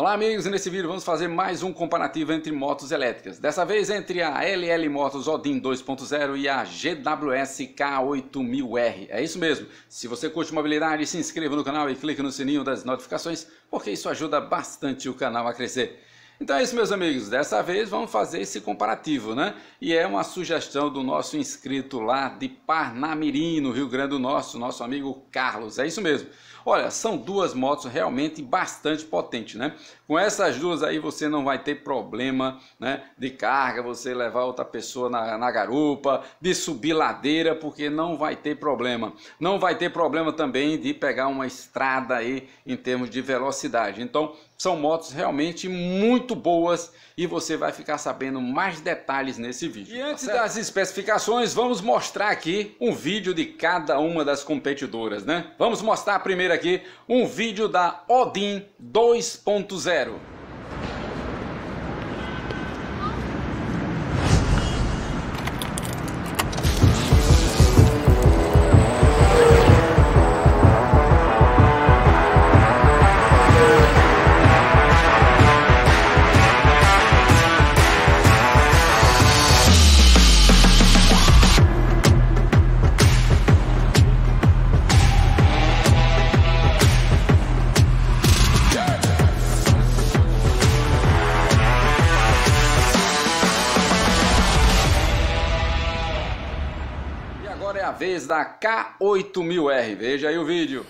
Olá amigos, nesse vídeo vamos fazer mais um comparativo entre motos elétricas, dessa vez entre a LL Motos Odin 2.0 e a GWS K8000R. É isso mesmo, se você curte mobilidade, se inscreva no canal e clique no sininho das notificações, porque isso ajuda bastante o canal a crescer. Então é isso meus amigos, dessa vez vamos fazer esse comparativo, né? E é uma sugestão do nosso inscrito lá de Parnamirim, no Rio Grande do Norte, nosso amigo Carlos, é isso mesmo. Olha, são duas motos realmente bastante potentes, né? Com essas duas aí você não vai ter problema né, de carga, você levar outra pessoa na, na garupa, de subir ladeira, porque não vai ter problema. Não vai ter problema também de pegar uma estrada aí em termos de velocidade. Então, são motos realmente muito boas e você vai ficar sabendo mais detalhes nesse vídeo. E tá antes tá das especificações, vamos mostrar aqui um vídeo de cada uma das competidoras, né? Vamos mostrar a primeira aqui um vídeo da Odin 2.0. vez da K8000R. Veja aí o vídeo.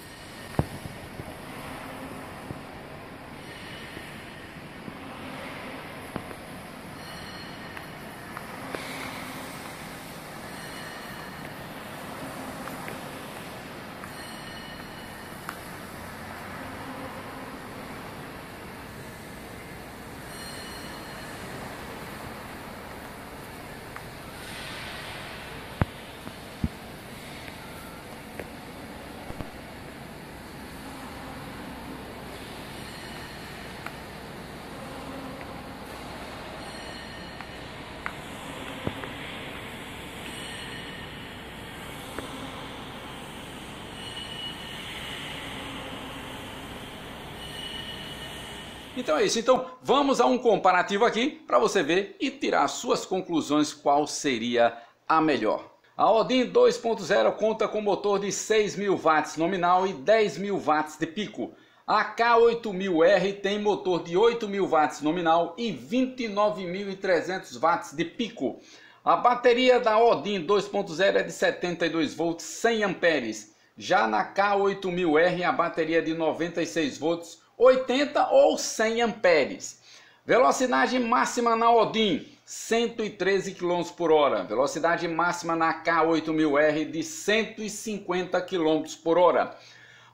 Então é isso. Então vamos a um comparativo aqui para você ver e tirar suas conclusões qual seria a melhor. A Odin 2.0 conta com motor de 6.000 watts nominal e 10.000 watts de pico. A K8000R tem motor de 8.000 watts nominal e 29.300 watts de pico. A bateria da Odin 2.0 é de 72 volts 100 amperes. Já na K8000R a bateria é de 96 volts 80 ou 100 amperes. Velocidade máxima na Odin, 113 km por hora. Velocidade máxima na K8000R de 150 km por hora.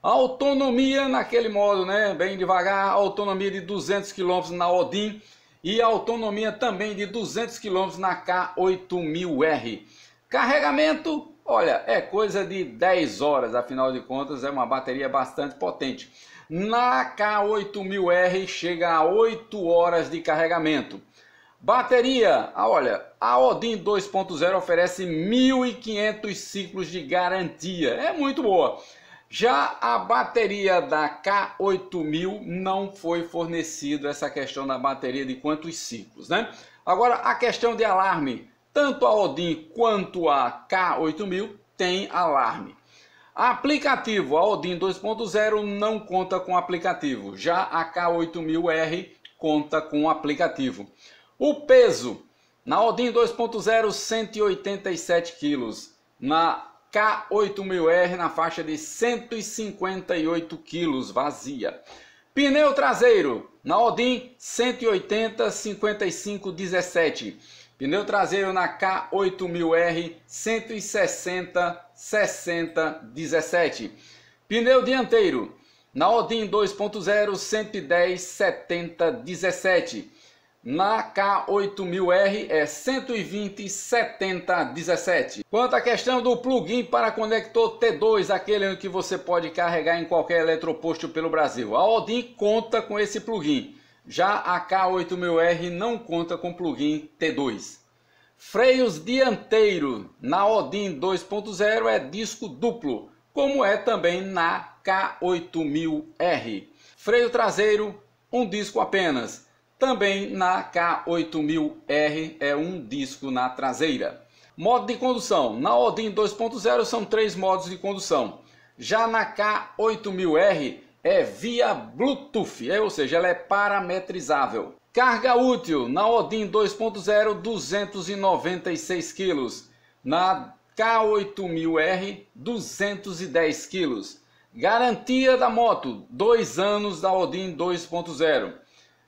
Autonomia naquele modo, né? Bem devagar, autonomia de 200 km na Odin e autonomia também de 200 km na K8000R. Carregamento, olha, é coisa de 10 horas, afinal de contas é uma bateria bastante potente. Na K8000R chega a 8 horas de carregamento. Bateria, ah, olha, a Odin 2.0 oferece 1.500 ciclos de garantia, é muito boa. Já a bateria da K8000 não foi fornecida essa questão da bateria de quantos ciclos, né? Agora, a questão de alarme, tanto a Odin quanto a K8000 tem alarme. Aplicativo, a Odin 2.0 não conta com aplicativo, já a K8000R conta com aplicativo. O peso, na Odin 2.0 187 kg, na K8000R na faixa de 158 kg vazia. Pneu traseiro, na Odin 180 55 17 Pneu traseiro na K8000R 160 60 17. Pneu dianteiro na Odin 2.0 110 70 17. Na K8000R é 120 70 17. Quanto à questão do plugin para conector T2, aquele que você pode carregar em qualquer eletroposto pelo Brasil. A Odin conta com esse plugin. Já a K8000R não conta com plugin T2. Freios dianteiro na Odin 2.0 é disco duplo, como é também na K8000R. Freio traseiro, um disco apenas. Também na K8000R é um disco na traseira. Modo de condução. Na Odin 2.0 são três modos de condução. Já na K8000R é via Bluetooth, é, ou seja, ela é parametrizável. Carga útil na Odin 2.0 296 kg, na K8000R 210 kg. Garantia da moto 2 anos da Odin 2.0.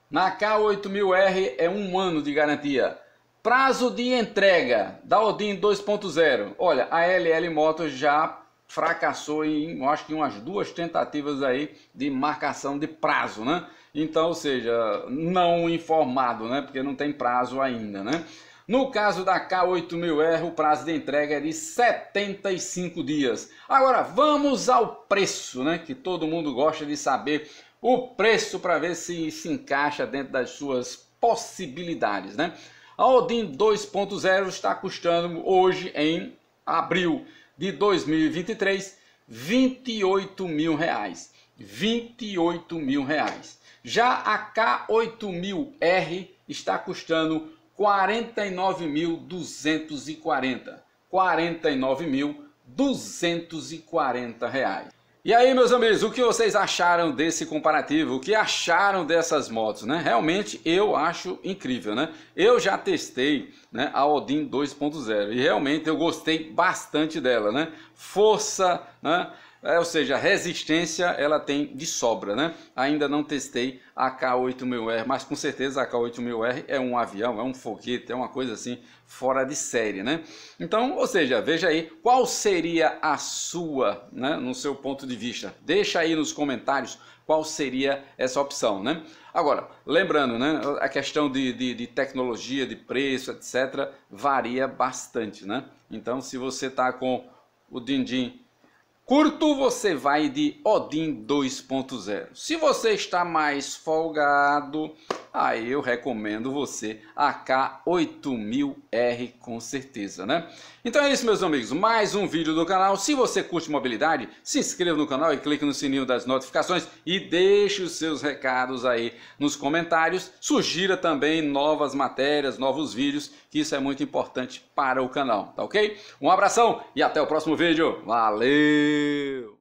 Na K8000R é um ano de garantia. Prazo de entrega da Odin 2.0. Olha, a LL Moto já fracassou em, acho que umas duas tentativas aí de marcação de prazo, né? Então, ou seja, não informado, né? Porque não tem prazo ainda, né? No caso da K8000R, o prazo de entrega é de 75 dias. Agora, vamos ao preço, né? Que todo mundo gosta de saber o preço para ver se se encaixa dentro das suas possibilidades, né? A Odin 2.0 está custando hoje em abril de 2023, 28 mil reais. 28 mil reais. Já a K8000R está custando 49.240. 49.240 reais. E aí, meus amigos, o que vocês acharam desse comparativo? O que acharam dessas motos, né? Realmente eu acho incrível, né? Eu já testei né, a Odin 2.0 e realmente eu gostei bastante dela, né? Força, né? É, ou seja, resistência ela tem de sobra, né? Ainda não testei a K8000R, mas com certeza a K8000R é um avião, é um foguete, é uma coisa assim fora de série, né? Então, ou seja, veja aí qual seria a sua, né, no seu ponto de vista. Deixa aí nos comentários qual seria essa opção, né? Agora, lembrando, né, a questão de, de, de tecnologia, de preço, etc, varia bastante, né? Então, se você está com o dindin din Curto você vai de Odin 2.0. Se você está mais folgado, aí eu recomendo você a K8000R com certeza, né? Então é isso, meus amigos, mais um vídeo do canal. Se você curte mobilidade, se inscreva no canal e clique no sininho das notificações e deixe os seus recados aí nos comentários. Sugira também novas matérias, novos vídeos, que isso é muito importante para o canal, tá ok? Um abração e até o próximo vídeo. Valeu!